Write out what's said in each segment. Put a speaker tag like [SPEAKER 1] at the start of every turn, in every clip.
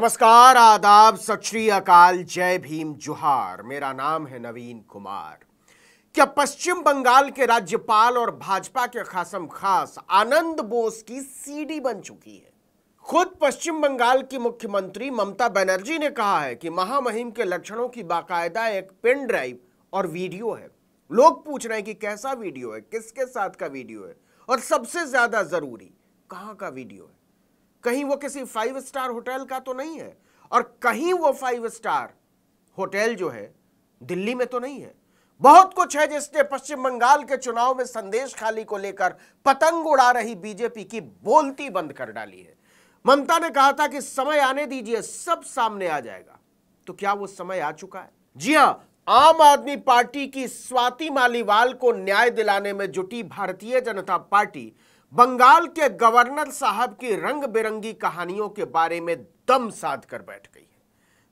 [SPEAKER 1] नमस्कार आदाब सत श्री अकाल जय भीम जुहार मेरा नाम है नवीन कुमार क्या पश्चिम बंगाल के राज्यपाल और भाजपा के खासम खास आनंद बोस की सीडी बन चुकी है खुद पश्चिम बंगाल की मुख्यमंत्री ममता बनर्जी ने कहा है कि महामहिम के लक्षणों की बाकायदा एक पेन ड्राइव और वीडियो है लोग पूछ रहे हैं कि कैसा वीडियो है किसके साथ का वीडियो है और सबसे ज्यादा जरूरी कहाँ का वीडियो है कहीं वो किसी फाइव स्टार होटल का तो नहीं है और कहीं वो फाइव स्टार होटल जो है दिल्ली में तो नहीं है बहुत कुछ है जिसने पश्चिम बंगाल के चुनाव में संदेश खाली को लेकर पतंग उड़ा रही बीजेपी की बोलती बंद कर डाली है ममता ने कहा था कि समय आने दीजिए सब सामने आ जाएगा तो क्या वो समय आ चुका है जी हां आम आदमी पार्टी की स्वाति मालीवाल को न्याय दिलाने में जुटी भारतीय जनता पार्टी बंगाल के गवर्नर साहब की रंग बिरंगी कहानियों के बारे में दम साध कर बैठ गई है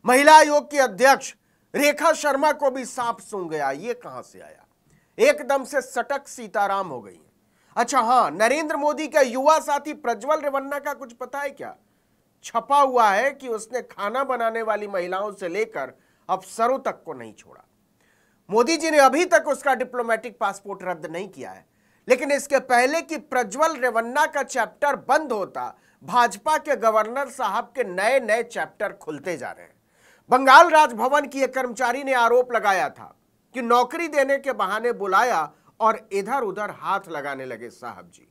[SPEAKER 1] महिला आयोग की अध्यक्ष रेखा शर्मा को भी सांप सुन गया ये कहां से आया एकदम से सटक सीताराम हो गई अच्छा हाँ नरेंद्र मोदी का युवा साथी प्रज्वल रेवन्ना का कुछ पता है क्या छपा हुआ है कि उसने खाना बनाने वाली महिलाओं से लेकर अफसरों तक को नहीं छोड़ा मोदी जी ने अभी तक उसका डिप्लोमेटिक पासपोर्ट रद्द नहीं किया है लेकिन इसके पहले कि प्रज्वल रेवन्ना का चैप्टर बंद होता भाजपा के गवर्नर साहब के नए नए चैप्टर खुलते जा रहे हैं बंगाल राजभवन की एक कर्मचारी ने आरोप लगाया था कि नौकरी देने के बहाने बुलाया और इधर उधर हाथ लगाने लगे साहब जी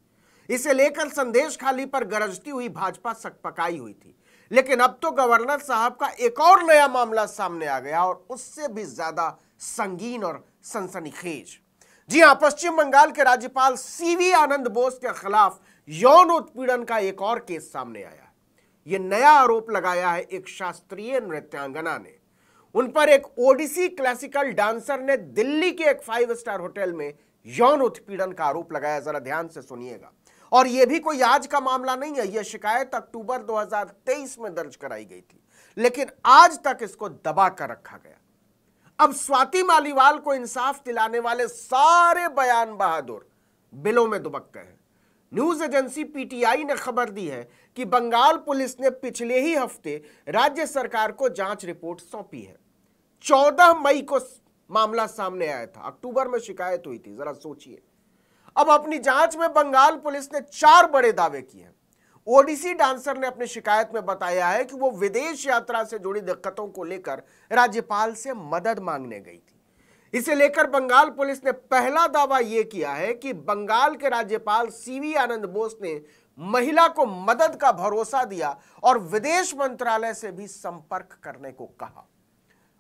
[SPEAKER 1] इसे लेकर संदेश खाली पर गरजती हुई भाजपा सकपकाई हुई थी लेकिन अब तो गवर्नर साहब का एक और नया मामला सामने आ गया और उससे भी ज्यादा संगीन और सनसनीखेज जी हां पश्चिम बंगाल के राज्यपाल सीवी आनंद बोस के खिलाफ यौन उत्पीड़न का एक और केस सामने आया यह नया आरोप लगाया है एक शास्त्रीय नृत्यांगना ने उन पर एक ओडिसी क्लासिकल डांसर ने दिल्ली के एक फाइव स्टार होटल में यौन उत्पीड़न का आरोप लगाया जरा ध्यान से सुनिएगा और यह भी कोई आज का मामला नहीं है यह शिकायत अक्टूबर 2023 में दर्ज कराई गई थी लेकिन आज तक इसको दबा कर रखा गया अब स्वाति मालीवाल को इंसाफ दिलाने वाले सारे बयान बहादुर बिलों में दुबक गए हैं न्यूज एजेंसी पीटीआई ने खबर दी है कि बंगाल पुलिस ने पिछले ही हफ्ते राज्य सरकार को जांच रिपोर्ट सौंपी है 14 मई को मामला सामने आया था अक्टूबर में शिकायत हुई थी जरा सोचिए अब अपनी जांच में बंगाल पुलिस ने चार बड़े दावे किए हैं ओडिसी डांसर ने अपनी शिकायत में बताया है कि वो विदेश यात्रा से जुड़ी दिक्कतों को लेकर राज्यपाल से मदद मांगने गई थी इसे लेकर बंगाल पुलिस ने पहला दावा यह किया है कि बंगाल के राज्यपाल सीवी आनंद बोस ने महिला को मदद का भरोसा दिया और विदेश मंत्रालय से भी संपर्क करने को कहा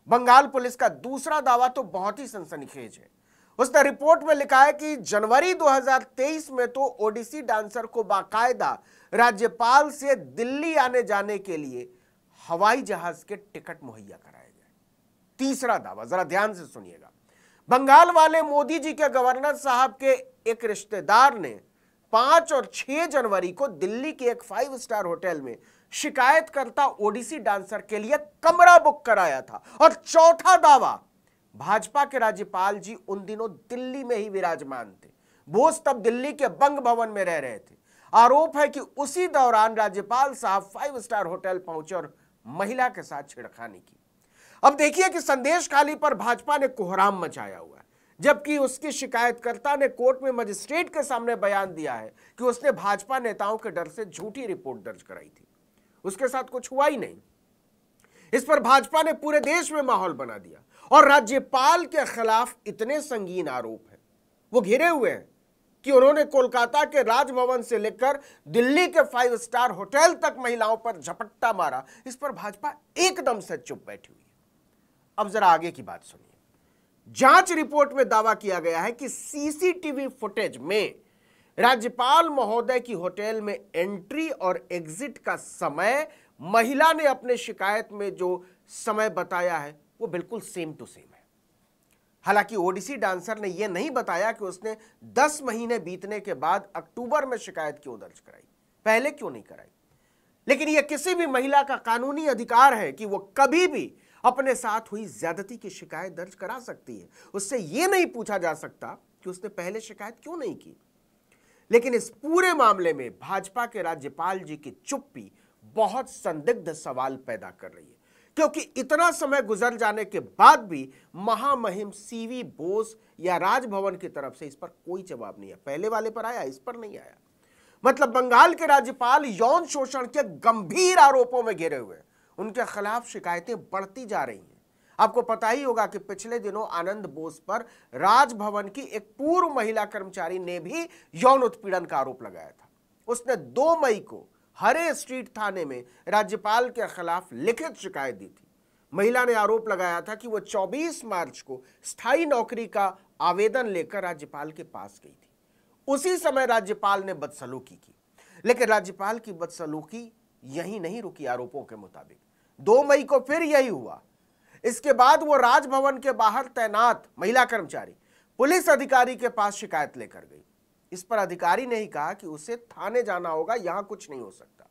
[SPEAKER 1] बंगाल पुलिस का दूसरा दावा तो बहुत ही सनसनीखेज है उसने रिपोर्ट में लिखा है कि जनवरी 2023 में तो ओडिसी डांसर को बाकायदा राज्यपाल से दिल्ली आने जाने के लिए हवाई जहाज के टिकट मुहैया कराए गए तीसरा दावा जरा ध्यान से सुनिएगा बंगाल वाले मोदी जी के गवर्नर साहब के एक रिश्तेदार ने पांच और छह जनवरी को दिल्ली के एक फाइव स्टार होटल में शिकायत करता ओडिसी डांसर के लिए कमरा बुक कराया था और चौथा दावा भाजपा के राज्यपाल जी उन दिनों दिल्ली में ही विराजमान थे बोस तब दिल्ली के बंग भवन में रह रहे थे आरोप है कि उसी दौरान राज्यपाल साहब फाइव स्टार होटल पहुंचे और महिला के साथ छेड़खानी की अब देखिए कि संदेश खाली पर भाजपा ने कोहराम मचाया हुआ है जबकि उसकी शिकायतकर्ता ने कोर्ट में मजिस्ट्रेट के सामने बयान दिया है कि उसने भाजपा नेताओं के डर से झूठी रिपोर्ट दर्ज कराई थी उसके साथ कुछ हुआ ही नहीं इस पर भाजपा ने पूरे देश में माहौल बना दिया और राज्यपाल के खिलाफ इतने संगीन आरोप हैं वो घिरे हुए हैं कि उन्होंने कोलकाता के राजभवन से लेकर दिल्ली के फाइव स्टार होटल तक महिलाओं पर झपट्टा मारा इस पर भाजपा एकदम से चुप बैठी हुई है अब जरा आगे की बात सुनिए जांच रिपोर्ट में दावा किया गया है कि सीसीटीवी फुटेज में राज्यपाल महोदय की होटल में एंट्री और एग्जिट का समय महिला ने अपने शिकायत में जो समय बताया है वो बिल्कुल सेम टू सेम है हालांकि ओडिसी डांसर ने यह नहीं बताया कि उसने 10 महीने बीतने के बाद अक्टूबर में शिकायत क्यों दर्ज कराई पहले क्यों नहीं कराई लेकिन यह किसी भी महिला का कानूनी अधिकार है कि वह कभी भी अपने साथ हुई ज्यादती की शिकायत दर्ज करा सकती है उससे यह नहीं पूछा जा सकता कि उसने पहले शिकायत क्यों नहीं की लेकिन इस पूरे मामले में भाजपा के राज्यपाल जी की चुप्पी बहुत संदिग्ध सवाल पैदा कर रही है क्योंकि इतना समय गुजर जाने के बाद भी महामहिम सीवी बोस या राजभवन की तरफ से इस पर कोई जवाब नहीं है पहले वाले पर आया इस पर नहीं आया मतलब बंगाल के राज्यपाल यौन शोषण के गंभीर आरोपों में घिरे हुए उनके खिलाफ शिकायतें बढ़ती जा रही हैं आपको पता ही होगा कि पिछले दिनों आनंद बोस पर राजभवन की एक पूर्व महिला कर्मचारी ने भी यौन उत्पीड़न का आरोप लगाया था उसने दो मई को हरे स्ट्रीट थाने में राज्यपाल के खिलाफ लिखित शिकायत दी थी महिला ने आरोप लगाया था कि वह 24 मार्च को स्थायी नौकरी का आवेदन लेकर राज्यपाल के पास गई थी उसी समय राज्यपाल ने बदसलूकी की लेकिन राज्यपाल की बदसलूकी यही नहीं रुकी आरोपों के मुताबिक दो मई को फिर यही हुआ इसके बाद वो राजभवन के बाहर तैनात महिला कर्मचारी पुलिस अधिकारी के पास शिकायत लेकर गई इस पर अधिकारी ने ही कहा कि उसे थाने जाना होगा यहां कुछ नहीं हो सकता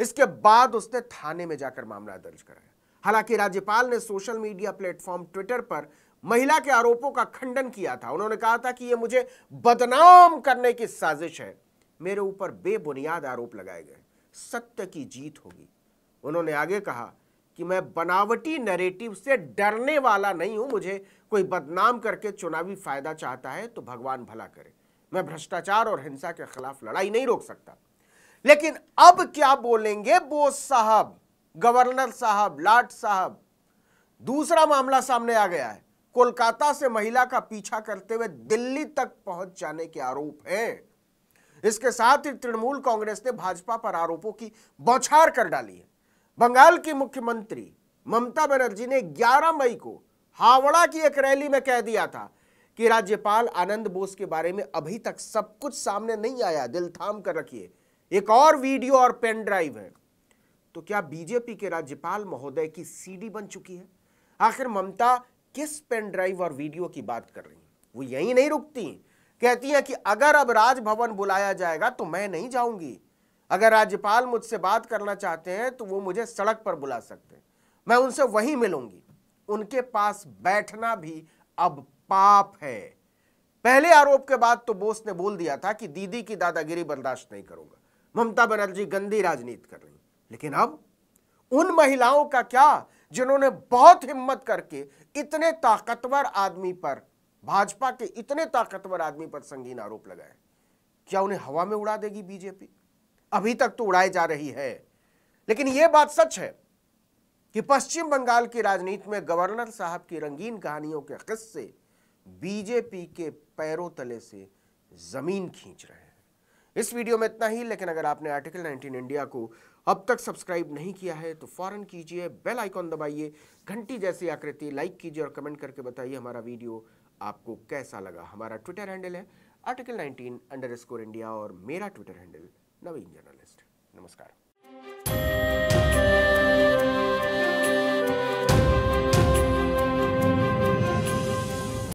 [SPEAKER 1] इसके बाद उसने थाने में जाकर मामला दर्ज कराया हालांकि राज्यपाल ने सोशल मीडिया प्लेटफॉर्म ट्विटर पर महिला के आरोपों का खंडन किया था उन्होंने कहा था कि यह मुझे बदनाम करने की साजिश है मेरे ऊपर बेबुनियाद आरोप लगाए गए सत्य की जीत होगी उन्होंने आगे कहा कि मैं बनावटी नैरेटिव से डरने वाला नहीं हूं मुझे कोई बदनाम करके चुनावी फायदा चाहता है तो भगवान भला करे मैं भ्रष्टाचार और हिंसा के खिलाफ लड़ाई नहीं रोक सकता लेकिन अब क्या बोलेंगे बोस साहब गवर्नर साहब लाट साहब दूसरा मामला सामने आ गया है कोलकाता से महिला का पीछा करते हुए दिल्ली तक पहुंच जाने के आरोप हैं इसके साथ ही तृणमूल कांग्रेस ने भाजपा पर आरोपों की बौछार कर डाली है बंगाल की मुख्यमंत्री ममता बनर्जी ने 11 मई को हावड़ा की एक रैली में कह दिया था कि राज्यपाल आनंद बोस के बारे में अभी तक सब कुछ सामने नहीं आया दिल थाम कर रखिए एक और वीडियो और पेन ड्राइव है तो क्या बीजेपी के राज्यपाल महोदय की सीडी बन चुकी है आखिर ममता किस पेन ड्राइव और वीडियो की बात कर रही है वो यही नहीं रुकती कहती है कि अगर अब राजभवन बुलाया जाएगा तो मैं नहीं जाऊंगी अगर राज्यपाल मुझसे बात करना चाहते हैं तो वो मुझे सड़क पर बुला सकते हैं मैं उनसे वहीं मिलूंगी उनके पास बैठना भी अब पाप है पहले आरोप के बाद तो बोस ने बोल दिया था कि दीदी की दादागिरी बर्दाश्त नहीं करूंगा ममता बनर्जी गंदी राजनीति कर रही लेकिन अब उन महिलाओं का क्या जिन्होंने बहुत हिम्मत करके इतने ताकतवर आदमी पर भाजपा के इतने ताकतवर आदमी पर संगीन आरोप लगाए क्या उन्हें हवा में उड़ा देगी बीजेपी अभी तक तो उड़ाई जा रही है लेकिन यह बात सच है कि पश्चिम बंगाल की राजनीति में गवर्नर साहब की रंगीन कहानियों के किस्से बीजेपी के पैरों तले से ज़मीन खींच रहे हैं इस वीडियो में इतना ही लेकिन अगर आपने आर्टिकल 19 इंडिया को अब तक सब्सक्राइब नहीं किया है तो फौरन कीजिए बेल आइकॉन दबाइए घंटी जैसी आकृति लाइक कीजिए और कमेंट करके बताइए हमारा वीडियो आपको कैसा लगा हमारा ट्विटर हैंडल है आर्टिकल 19 अंडर इंडिया और मेरा ट्विटर हैंडल नवीन जर्नलिस्ट नमस्कार